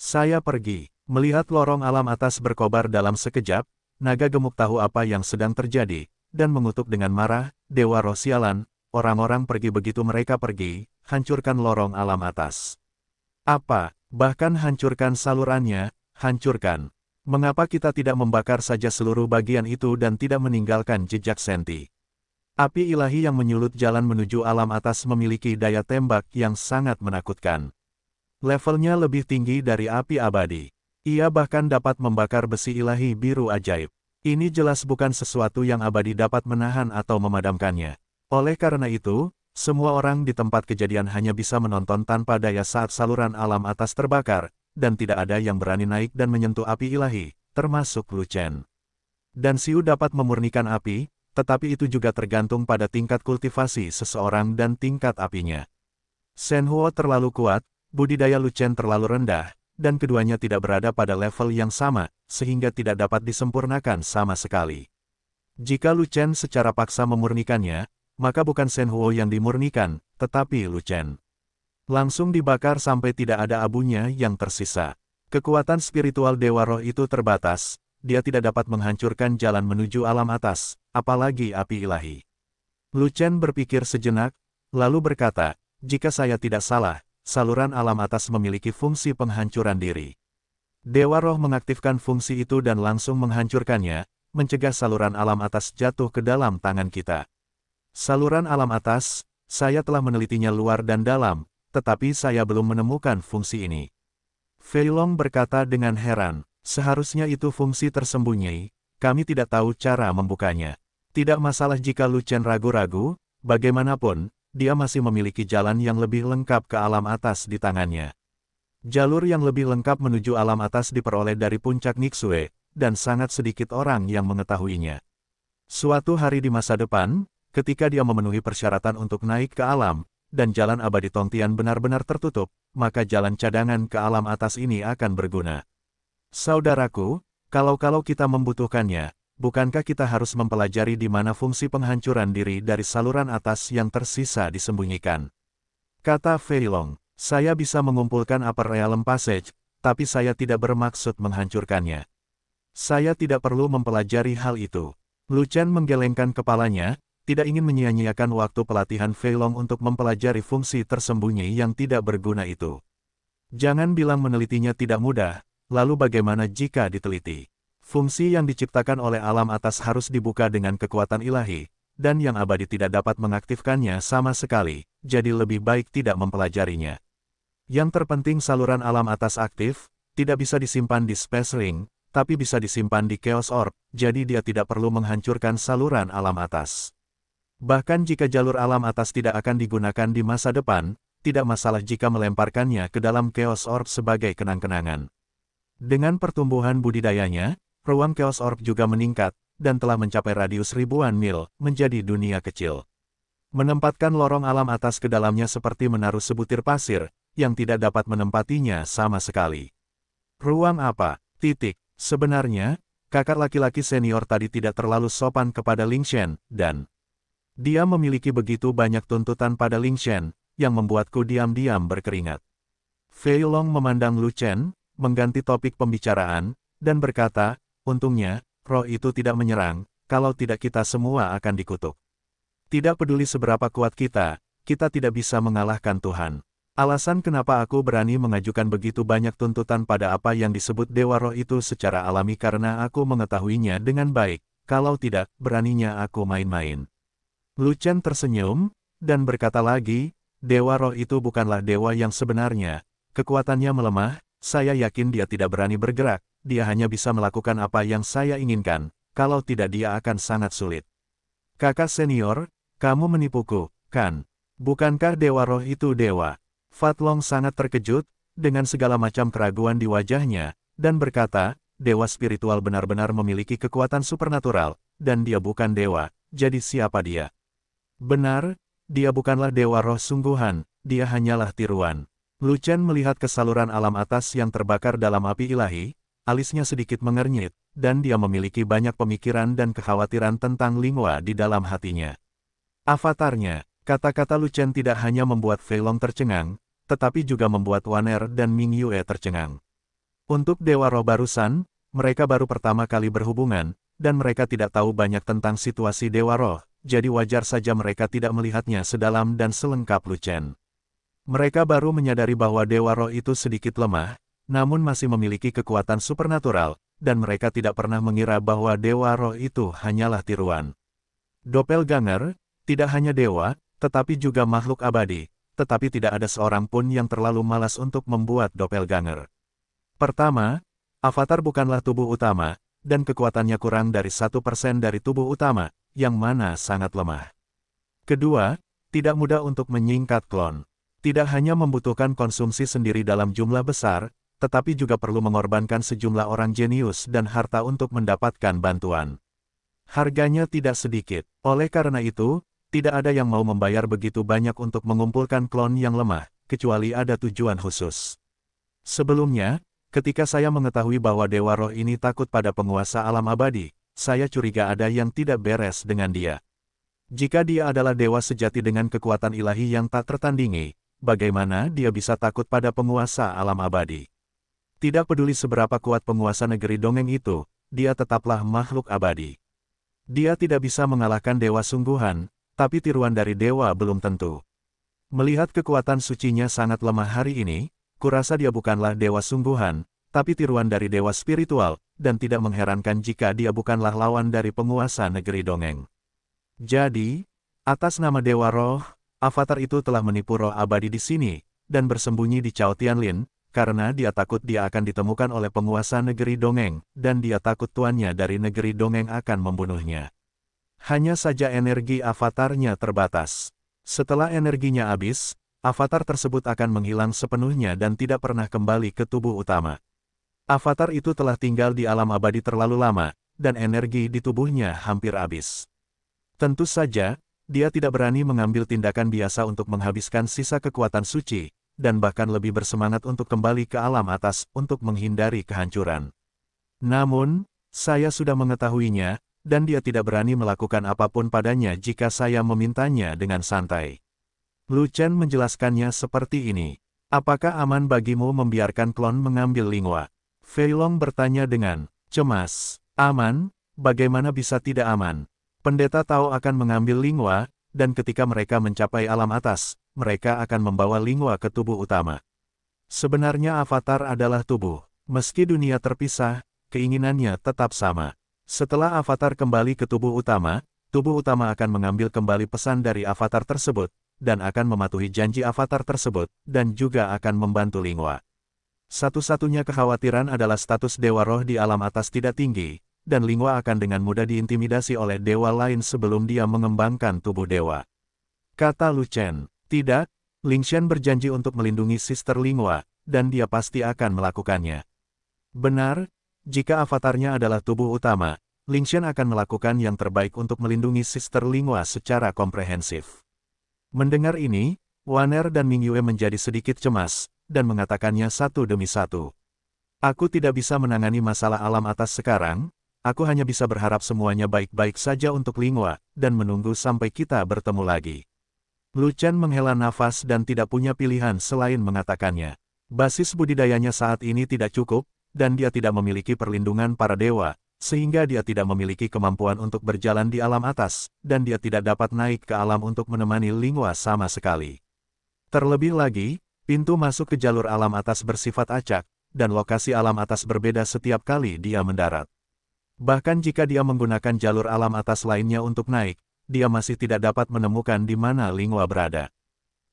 Saya pergi, melihat lorong alam atas berkobar dalam sekejap, naga gemuk tahu apa yang sedang terjadi, dan mengutuk dengan marah, Dewa Rosialan, orang-orang pergi begitu mereka pergi, hancurkan lorong alam atas. Apa, bahkan hancurkan salurannya, hancurkan. Mengapa kita tidak membakar saja seluruh bagian itu dan tidak meninggalkan jejak senti? Api ilahi yang menyulut jalan menuju alam atas memiliki daya tembak yang sangat menakutkan. Levelnya lebih tinggi dari api abadi. Ia bahkan dapat membakar besi ilahi biru ajaib. Ini jelas bukan sesuatu yang abadi dapat menahan atau memadamkannya. Oleh karena itu, semua orang di tempat kejadian hanya bisa menonton tanpa daya saat saluran alam atas terbakar, dan tidak ada yang berani naik dan menyentuh api ilahi, termasuk Lu Chen. Dan Siu dapat memurnikan api, tetapi itu juga tergantung pada tingkat kultivasi seseorang dan tingkat apinya. Senhuo terlalu kuat, budidaya Lucen terlalu rendah, dan keduanya tidak berada pada level yang sama, sehingga tidak dapat disempurnakan sama sekali. Jika Lucen secara paksa memurnikannya, maka bukan Senhuo yang dimurnikan, tetapi Lucen. Langsung dibakar sampai tidak ada abunya yang tersisa. Kekuatan spiritual Dewa Roh itu terbatas, dia tidak dapat menghancurkan jalan menuju alam atas, apalagi api ilahi. Lucen berpikir sejenak, lalu berkata, jika saya tidak salah, saluran alam atas memiliki fungsi penghancuran diri. Dewa roh mengaktifkan fungsi itu dan langsung menghancurkannya, mencegah saluran alam atas jatuh ke dalam tangan kita. Saluran alam atas, saya telah menelitinya luar dan dalam, tetapi saya belum menemukan fungsi ini. Feilong berkata dengan heran, Seharusnya itu fungsi tersembunyi, kami tidak tahu cara membukanya. Tidak masalah jika Lucien ragu-ragu, bagaimanapun, dia masih memiliki jalan yang lebih lengkap ke alam atas di tangannya. Jalur yang lebih lengkap menuju alam atas diperoleh dari puncak Nixue, dan sangat sedikit orang yang mengetahuinya. Suatu hari di masa depan, ketika dia memenuhi persyaratan untuk naik ke alam, dan jalan abadi Tongtian benar-benar tertutup, maka jalan cadangan ke alam atas ini akan berguna. Saudaraku, kalau-kalau kita membutuhkannya, bukankah kita harus mempelajari di mana fungsi penghancuran diri dari saluran atas yang tersisa disembunyikan? Kata Feilong, saya bisa mengumpulkan upper realm passage, tapi saya tidak bermaksud menghancurkannya. Saya tidak perlu mempelajari hal itu. Lucan menggelengkan kepalanya, tidak ingin menyia-nyiakan waktu pelatihan Feilong untuk mempelajari fungsi tersembunyi yang tidak berguna itu. Jangan bilang menelitinya tidak mudah, Lalu bagaimana jika diteliti? Fungsi yang diciptakan oleh alam atas harus dibuka dengan kekuatan ilahi, dan yang abadi tidak dapat mengaktifkannya sama sekali, jadi lebih baik tidak mempelajarinya. Yang terpenting saluran alam atas aktif, tidak bisa disimpan di space ring, tapi bisa disimpan di chaos orb, jadi dia tidak perlu menghancurkan saluran alam atas. Bahkan jika jalur alam atas tidak akan digunakan di masa depan, tidak masalah jika melemparkannya ke dalam chaos orb sebagai kenang-kenangan. Dengan pertumbuhan budidayanya, ruang Chaos Orb juga meningkat, dan telah mencapai radius ribuan mil, menjadi dunia kecil. Menempatkan lorong alam atas ke dalamnya seperti menaruh sebutir pasir, yang tidak dapat menempatinya sama sekali. Ruang apa? Titik. Sebenarnya, kakak laki-laki senior tadi tidak terlalu sopan kepada Ling Shen, dan dia memiliki begitu banyak tuntutan pada Ling Shen, yang membuatku diam-diam berkeringat. Fei Long memandang Lu Chen, mengganti topik pembicaraan, dan berkata, untungnya, roh itu tidak menyerang, kalau tidak kita semua akan dikutuk. Tidak peduli seberapa kuat kita, kita tidak bisa mengalahkan Tuhan. Alasan kenapa aku berani mengajukan begitu banyak tuntutan pada apa yang disebut Dewa Roh itu secara alami karena aku mengetahuinya dengan baik, kalau tidak, beraninya aku main-main. Lucen tersenyum, dan berkata lagi, Dewa Roh itu bukanlah dewa yang sebenarnya, kekuatannya melemah, saya yakin dia tidak berani bergerak, dia hanya bisa melakukan apa yang saya inginkan, kalau tidak dia akan sangat sulit. Kakak senior, kamu menipuku, kan? Bukankah Dewa Roh itu Dewa? Fatlong sangat terkejut, dengan segala macam keraguan di wajahnya, dan berkata, Dewa spiritual benar-benar memiliki kekuatan supernatural, dan dia bukan Dewa, jadi siapa dia? Benar, dia bukanlah Dewa Roh sungguhan, dia hanyalah tiruan. Luchen melihat ke alam atas yang terbakar dalam api ilahi, alisnya sedikit mengernyit, dan dia memiliki banyak pemikiran dan kekhawatiran tentang Lingua di dalam hatinya. Avatarnya, kata-kata Lucen tidak hanya membuat Feilong tercengang, tetapi juga membuat Waner dan Ming Yue tercengang. Untuk Dewa Roh barusan, mereka baru pertama kali berhubungan, dan mereka tidak tahu banyak tentang situasi Dewa Roh, jadi wajar saja mereka tidak melihatnya sedalam dan selengkap Lucen. Mereka baru menyadari bahwa Dewa Roh itu sedikit lemah, namun masih memiliki kekuatan supernatural, dan mereka tidak pernah mengira bahwa Dewa Roh itu hanyalah tiruan. Doppelganger, tidak hanya dewa, tetapi juga makhluk abadi, tetapi tidak ada seorang pun yang terlalu malas untuk membuat doppelganger. Pertama, avatar bukanlah tubuh utama, dan kekuatannya kurang dari satu persen dari tubuh utama, yang mana sangat lemah. Kedua, tidak mudah untuk menyingkat klon tidak hanya membutuhkan konsumsi sendiri dalam jumlah besar, tetapi juga perlu mengorbankan sejumlah orang jenius dan harta untuk mendapatkan bantuan. Harganya tidak sedikit. Oleh karena itu, tidak ada yang mau membayar begitu banyak untuk mengumpulkan klon yang lemah, kecuali ada tujuan khusus. Sebelumnya, ketika saya mengetahui bahwa Dewa Roh ini takut pada penguasa alam abadi, saya curiga ada yang tidak beres dengan dia. Jika dia adalah dewa sejati dengan kekuatan ilahi yang tak tertandingi, bagaimana dia bisa takut pada penguasa alam abadi? Tidak peduli seberapa kuat penguasa negeri dongeng itu, dia tetaplah makhluk abadi. Dia tidak bisa mengalahkan dewa sungguhan, tapi tiruan dari dewa belum tentu. Melihat kekuatan sucinya sangat lemah hari ini, kurasa dia bukanlah dewa sungguhan, tapi tiruan dari dewa spiritual, dan tidak mengherankan jika dia bukanlah lawan dari penguasa negeri dongeng. Jadi, atas nama Dewa Roh, Avatar itu telah menipu roh abadi di sini, dan bersembunyi di Chao Tianlin, karena dia takut dia akan ditemukan oleh penguasa negeri dongeng, dan dia takut tuannya dari negeri dongeng akan membunuhnya. Hanya saja energi avatarnya terbatas. Setelah energinya habis, avatar tersebut akan menghilang sepenuhnya dan tidak pernah kembali ke tubuh utama. Avatar itu telah tinggal di alam abadi terlalu lama, dan energi di tubuhnya hampir habis. Tentu saja, dia tidak berani mengambil tindakan biasa untuk menghabiskan sisa kekuatan suci, dan bahkan lebih bersemangat untuk kembali ke alam atas untuk menghindari kehancuran. Namun, saya sudah mengetahuinya, dan dia tidak berani melakukan apapun padanya jika saya memintanya dengan santai. Lucan menjelaskannya seperti ini. Apakah aman bagimu membiarkan klon mengambil lingua? Long bertanya dengan cemas. Aman? Bagaimana bisa tidak aman? Pendeta Tao akan mengambil Lingua, dan ketika mereka mencapai alam atas, mereka akan membawa Lingua ke tubuh utama. Sebenarnya avatar adalah tubuh. Meski dunia terpisah, keinginannya tetap sama. Setelah avatar kembali ke tubuh utama, tubuh utama akan mengambil kembali pesan dari avatar tersebut, dan akan mematuhi janji avatar tersebut, dan juga akan membantu Lingua. Satu-satunya kekhawatiran adalah status Dewa Roh di alam atas tidak tinggi, dan Lingwa akan dengan mudah diintimidasi oleh dewa lain sebelum dia mengembangkan tubuh dewa. Kata Lu Chen, tidak, Ling Shen berjanji untuk melindungi Sister Lingwa, dan dia pasti akan melakukannya. Benar, jika avatarnya adalah tubuh utama, Ling Shen akan melakukan yang terbaik untuk melindungi Sister Lingwa secara komprehensif. Mendengar ini, Waner dan Ming Yue menjadi sedikit cemas, dan mengatakannya satu demi satu. Aku tidak bisa menangani masalah alam atas sekarang, Aku hanya bisa berharap semuanya baik-baik saja untuk Lingua, dan menunggu sampai kita bertemu lagi. Chen menghela nafas dan tidak punya pilihan selain mengatakannya. Basis budidayanya saat ini tidak cukup, dan dia tidak memiliki perlindungan para dewa, sehingga dia tidak memiliki kemampuan untuk berjalan di alam atas, dan dia tidak dapat naik ke alam untuk menemani Lingua sama sekali. Terlebih lagi, pintu masuk ke jalur alam atas bersifat acak, dan lokasi alam atas berbeda setiap kali dia mendarat. Bahkan jika dia menggunakan jalur alam atas lainnya untuk naik, dia masih tidak dapat menemukan di mana Lingua berada.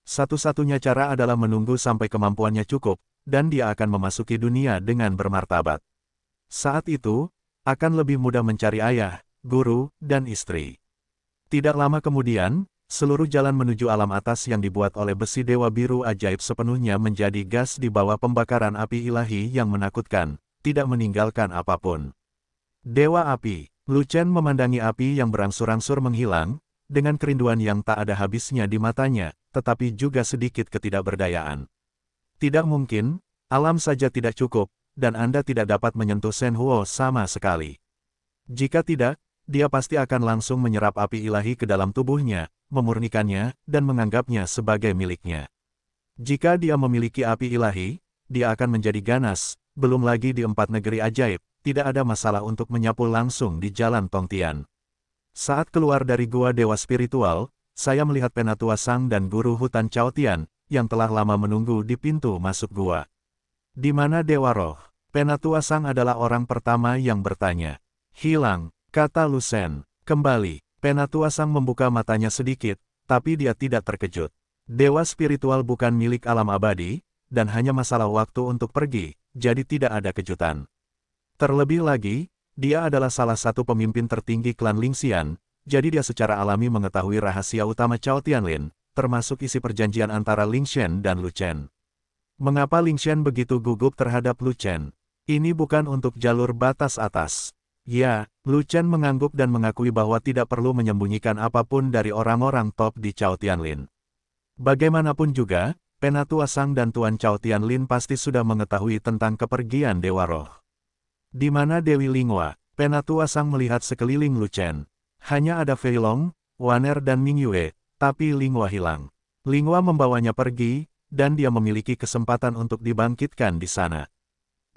Satu-satunya cara adalah menunggu sampai kemampuannya cukup, dan dia akan memasuki dunia dengan bermartabat. Saat itu, akan lebih mudah mencari ayah, guru, dan istri. Tidak lama kemudian, seluruh jalan menuju alam atas yang dibuat oleh besi dewa biru ajaib sepenuhnya menjadi gas di bawah pembakaran api ilahi yang menakutkan, tidak meninggalkan apapun. Dewa Api, Lucen memandangi api yang berangsur-angsur menghilang, dengan kerinduan yang tak ada habisnya di matanya, tetapi juga sedikit ketidakberdayaan. Tidak mungkin, alam saja tidak cukup, dan Anda tidak dapat menyentuh Shen Huo sama sekali. Jika tidak, dia pasti akan langsung menyerap api ilahi ke dalam tubuhnya, memurnikannya, dan menganggapnya sebagai miliknya. Jika dia memiliki api ilahi, dia akan menjadi ganas, belum lagi di empat negeri ajaib, tidak ada masalah untuk menyapu langsung di jalan Tongtian. Saat keluar dari Gua Dewa Spiritual, saya melihat Penatua Sang dan Guru Hutan Tian yang telah lama menunggu di pintu masuk gua. Di mana Dewa Roh? Penatua Sang adalah orang pertama yang bertanya. Hilang, kata Lusen. Kembali, Penatua Sang membuka matanya sedikit, tapi dia tidak terkejut. Dewa spiritual bukan milik alam abadi, dan hanya masalah waktu untuk pergi, jadi tidak ada kejutan. Terlebih lagi, dia adalah salah satu pemimpin tertinggi klan Lingxian, jadi dia secara alami mengetahui rahasia utama Cao Tianlin, termasuk isi perjanjian antara Lingxian dan Lu Chen. Mengapa Lingxian begitu gugup terhadap Lu Chen? Ini bukan untuk jalur batas atas. Ya, Lu Chen mengangguk dan mengakui bahwa tidak perlu menyembunyikan apapun dari orang-orang top di Cao Tianlin. Bagaimanapun juga, Penatua Sang dan Tuan Cao Tianlin pasti sudah mengetahui tentang kepergian Dewa Roh. Di mana Dewi Lingwa, Penatua Sang melihat sekeliling Lucen. Hanya ada Feilong, Waner dan Ming Yue, tapi Lingwa hilang. Lingwa membawanya pergi, dan dia memiliki kesempatan untuk dibangkitkan di sana.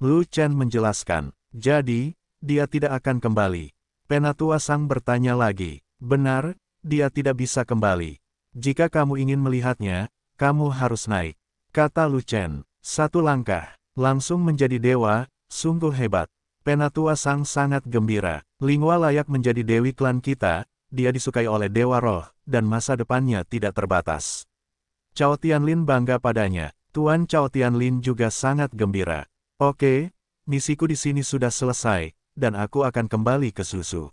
Lu Chen menjelaskan, jadi, dia tidak akan kembali. Penatua Sang bertanya lagi, benar, dia tidak bisa kembali. Jika kamu ingin melihatnya, kamu harus naik. Kata Lu Chen, satu langkah, langsung menjadi dewa, sungguh hebat. Penatua Sang sangat gembira, Lingua layak menjadi dewi klan kita, dia disukai oleh Dewa Roh, dan masa depannya tidak terbatas. Cao Tianlin bangga padanya, Tuan Cao Tianlin juga sangat gembira. Oke, misiku di sini sudah selesai, dan aku akan kembali ke susu.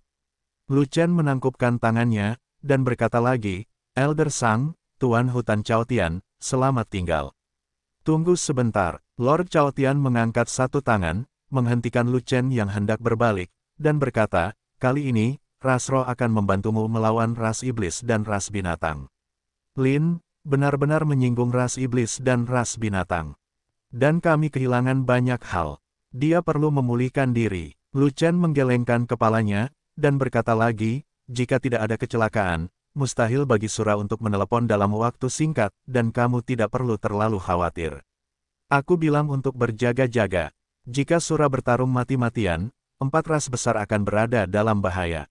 Lu Chen menangkupkan tangannya, dan berkata lagi, Elder Sang, Tuan Hutan Cao Tian, selamat tinggal. Tunggu sebentar, Lord Cao Tian mengangkat satu tangan, menghentikan Lu Chen yang hendak berbalik, dan berkata, kali ini, ras roh akan membantumu melawan ras iblis dan ras binatang. Lin, benar-benar menyinggung ras iblis dan ras binatang. Dan kami kehilangan banyak hal. Dia perlu memulihkan diri. Lu Chen menggelengkan kepalanya, dan berkata lagi, jika tidak ada kecelakaan, mustahil bagi Sura untuk menelepon dalam waktu singkat, dan kamu tidak perlu terlalu khawatir. Aku bilang untuk berjaga-jaga, jika Sura bertarung mati-matian, empat ras besar akan berada dalam bahaya.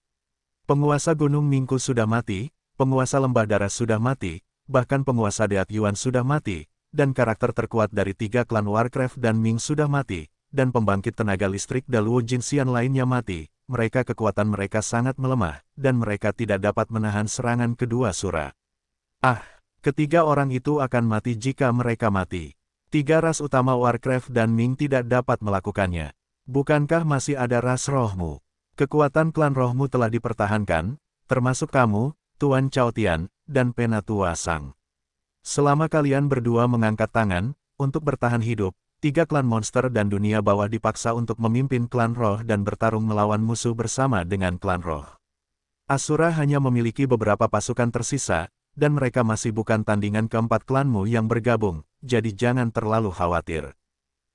Penguasa Gunung Mingku sudah mati, penguasa Lembah Darah sudah mati, bahkan penguasa Deat Yuan sudah mati, dan karakter terkuat dari tiga klan Warcraft dan Ming sudah mati, dan pembangkit tenaga listrik Daluo Jinxian lainnya mati, mereka kekuatan mereka sangat melemah, dan mereka tidak dapat menahan serangan kedua Sura. Ah, ketiga orang itu akan mati jika mereka mati. Tiga ras utama Warcraft dan Ming tidak dapat melakukannya. Bukankah masih ada ras rohmu? Kekuatan klan rohmu telah dipertahankan, termasuk kamu, Tuan Tian, dan Penatua Sang. Selama kalian berdua mengangkat tangan, untuk bertahan hidup, tiga klan monster dan dunia bawah dipaksa untuk memimpin klan roh dan bertarung melawan musuh bersama dengan klan roh. Asura hanya memiliki beberapa pasukan tersisa, dan mereka masih bukan tandingan keempat klanmu yang bergabung, jadi jangan terlalu khawatir.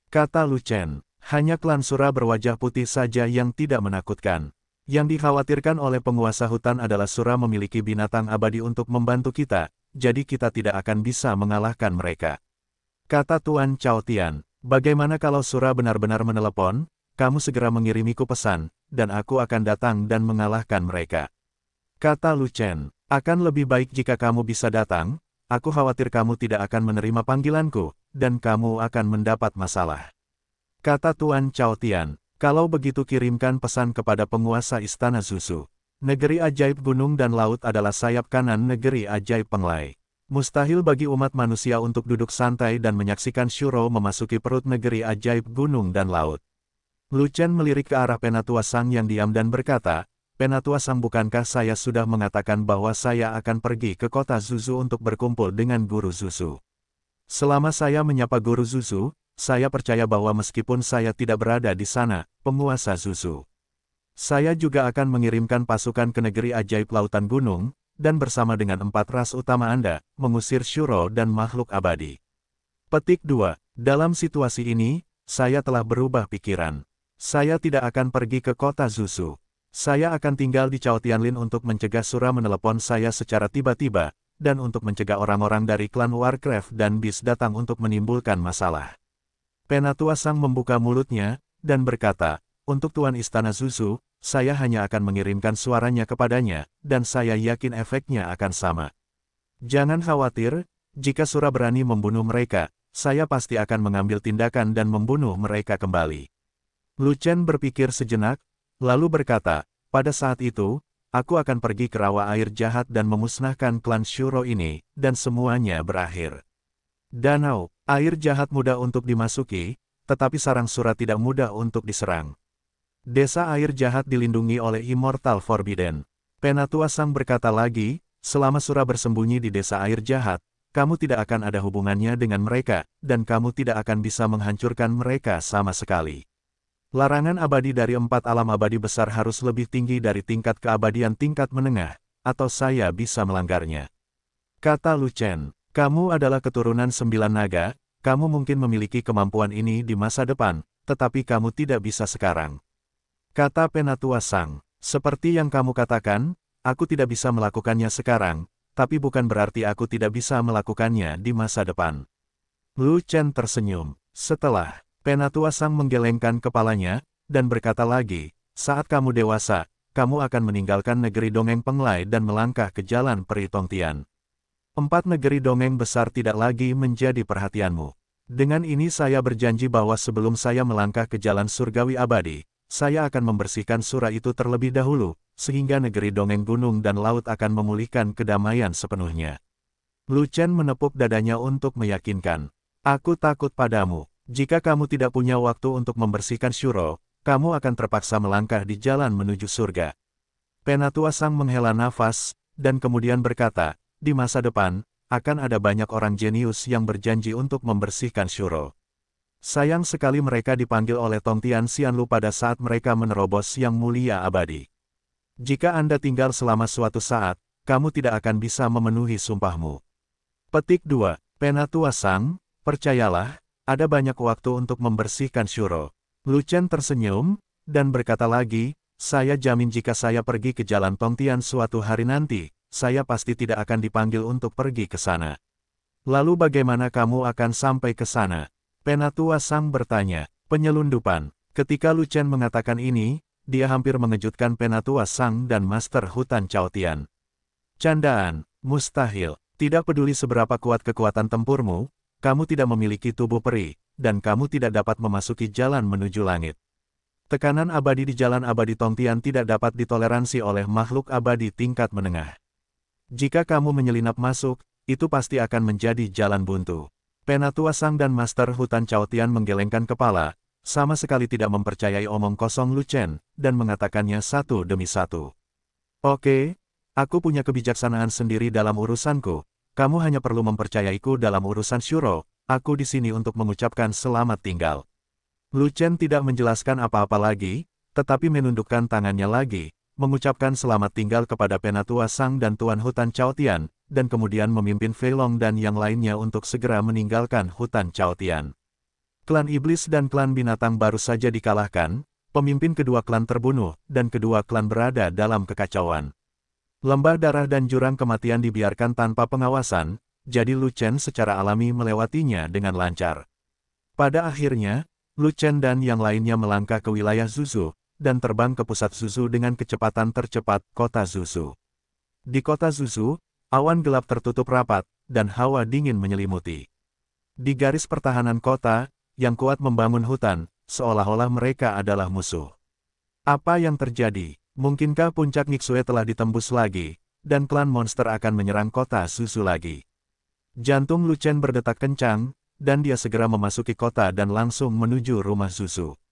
Kata Lu Chen, hanya klan Sura berwajah putih saja yang tidak menakutkan. Yang dikhawatirkan oleh penguasa hutan adalah Sura memiliki binatang abadi untuk membantu kita, jadi kita tidak akan bisa mengalahkan mereka. Kata Tuan Chao Tian, bagaimana kalau Sura benar-benar menelepon? Kamu segera mengirimiku pesan, dan aku akan datang dan mengalahkan mereka. Kata Lu Chen, akan lebih baik jika kamu bisa datang, aku khawatir kamu tidak akan menerima panggilanku, dan kamu akan mendapat masalah. Kata Tuan Chao Tian, kalau begitu kirimkan pesan kepada penguasa Istana Susu. Negeri ajaib gunung dan laut adalah sayap kanan negeri ajaib penglai. Mustahil bagi umat manusia untuk duduk santai dan menyaksikan Shuro memasuki perut negeri ajaib gunung dan laut. Lu melirik ke arah penatua Sang yang diam dan berkata, Penatua Sang bukankah saya sudah mengatakan bahwa saya akan pergi ke kota Zuzu untuk berkumpul dengan Guru Zuzu. Selama saya menyapa Guru Zuzu, saya percaya bahwa meskipun saya tidak berada di sana, penguasa Zuzu. Saya juga akan mengirimkan pasukan ke negeri ajaib lautan gunung, dan bersama dengan empat ras utama Anda, mengusir Shuro dan makhluk abadi. Petik 2. Dalam situasi ini, saya telah berubah pikiran. Saya tidak akan pergi ke kota Zuzu. Saya akan tinggal di Cao Tianlin untuk mencegah Sura menelepon saya secara tiba-tiba, dan untuk mencegah orang-orang dari klan Warcraft dan Bis datang untuk menimbulkan masalah. Penatua Sang membuka mulutnya, dan berkata, untuk Tuan Istana Zuzu, saya hanya akan mengirimkan suaranya kepadanya, dan saya yakin efeknya akan sama. Jangan khawatir, jika Sura berani membunuh mereka, saya pasti akan mengambil tindakan dan membunuh mereka kembali. Lu Chen berpikir sejenak, Lalu berkata, pada saat itu, aku akan pergi ke rawa air jahat dan memusnahkan klan Shuro ini, dan semuanya berakhir. Danau, air jahat mudah untuk dimasuki, tetapi sarang surat tidak mudah untuk diserang. Desa air jahat dilindungi oleh Immortal Forbidden. Penatua Sang berkata lagi, selama Surah bersembunyi di desa air jahat, kamu tidak akan ada hubungannya dengan mereka, dan kamu tidak akan bisa menghancurkan mereka sama sekali. Larangan abadi dari empat alam abadi besar harus lebih tinggi dari tingkat keabadian tingkat menengah, atau saya bisa melanggarnya. Kata Lu Chen, kamu adalah keturunan sembilan naga, kamu mungkin memiliki kemampuan ini di masa depan, tetapi kamu tidak bisa sekarang. Kata Penatua Sang, seperti yang kamu katakan, aku tidak bisa melakukannya sekarang, tapi bukan berarti aku tidak bisa melakukannya di masa depan. Lu Chen tersenyum, setelah Penatua Sang menggelengkan kepalanya, dan berkata lagi, saat kamu dewasa, kamu akan meninggalkan negeri dongeng penglai dan melangkah ke jalan peritongtian. Empat negeri dongeng besar tidak lagi menjadi perhatianmu. Dengan ini saya berjanji bahwa sebelum saya melangkah ke jalan surgawi abadi, saya akan membersihkan surah itu terlebih dahulu, sehingga negeri dongeng gunung dan laut akan memulihkan kedamaian sepenuhnya. Lu Chen menepuk dadanya untuk meyakinkan. Aku takut padamu. Jika kamu tidak punya waktu untuk membersihkan syuro, kamu akan terpaksa melangkah di jalan menuju surga. Penatua Sang menghela nafas, dan kemudian berkata, di masa depan, akan ada banyak orang jenius yang berjanji untuk membersihkan syuro. Sayang sekali mereka dipanggil oleh Tong Tian Xianlu pada saat mereka menerobos yang mulia abadi. Jika Anda tinggal selama suatu saat, kamu tidak akan bisa memenuhi sumpahmu. Petik 2. Penatua Sang, percayalah, ada banyak waktu untuk membersihkan Shuro. Lu Chen tersenyum, dan berkata lagi, saya jamin jika saya pergi ke Jalan Tongtian suatu hari nanti, saya pasti tidak akan dipanggil untuk pergi ke sana. Lalu bagaimana kamu akan sampai ke sana? Penatua Sang bertanya. Penyelundupan. Ketika Lu Chen mengatakan ini, dia hampir mengejutkan Penatua Sang dan Master Hutan Tian. Candaan, mustahil. Tidak peduli seberapa kuat kekuatan tempurmu, kamu tidak memiliki tubuh peri, dan kamu tidak dapat memasuki jalan menuju langit. Tekanan abadi di jalan abadi Tongtian tidak dapat ditoleransi oleh makhluk abadi tingkat menengah. Jika kamu menyelinap masuk, itu pasti akan menjadi jalan buntu. Penatua Sang dan Master Hutan Tian menggelengkan kepala, sama sekali tidak mempercayai omong kosong Lu Chen, dan mengatakannya satu demi satu. Oke, aku punya kebijaksanaan sendiri dalam urusanku, kamu hanya perlu mempercayaiku dalam urusan Shuro, aku di sini untuk mengucapkan selamat tinggal. Lu Chen tidak menjelaskan apa-apa lagi, tetapi menundukkan tangannya lagi, mengucapkan selamat tinggal kepada Penatua Sang dan Tuan Hutan Chaotian, dan kemudian memimpin Fei Long dan yang lainnya untuk segera meninggalkan hutan Chaotian. Klan Iblis dan klan Binatang baru saja dikalahkan, pemimpin kedua klan terbunuh, dan kedua klan berada dalam kekacauan. Lembah darah dan jurang kematian dibiarkan tanpa pengawasan, jadi Lu Chen secara alami melewatinya dengan lancar. Pada akhirnya, Lu Chen dan yang lainnya melangkah ke wilayah Zuzu, dan terbang ke pusat Zuzu dengan kecepatan tercepat kota Zuzu. Di kota Zuzu, awan gelap tertutup rapat, dan hawa dingin menyelimuti. Di garis pertahanan kota, yang kuat membangun hutan, seolah-olah mereka adalah musuh. Apa yang terjadi? Mungkinkah puncak Nixue telah ditembus lagi, dan klan monster akan menyerang kota susu lagi? Jantung Lucen berdetak kencang, dan dia segera memasuki kota dan langsung menuju rumah susu.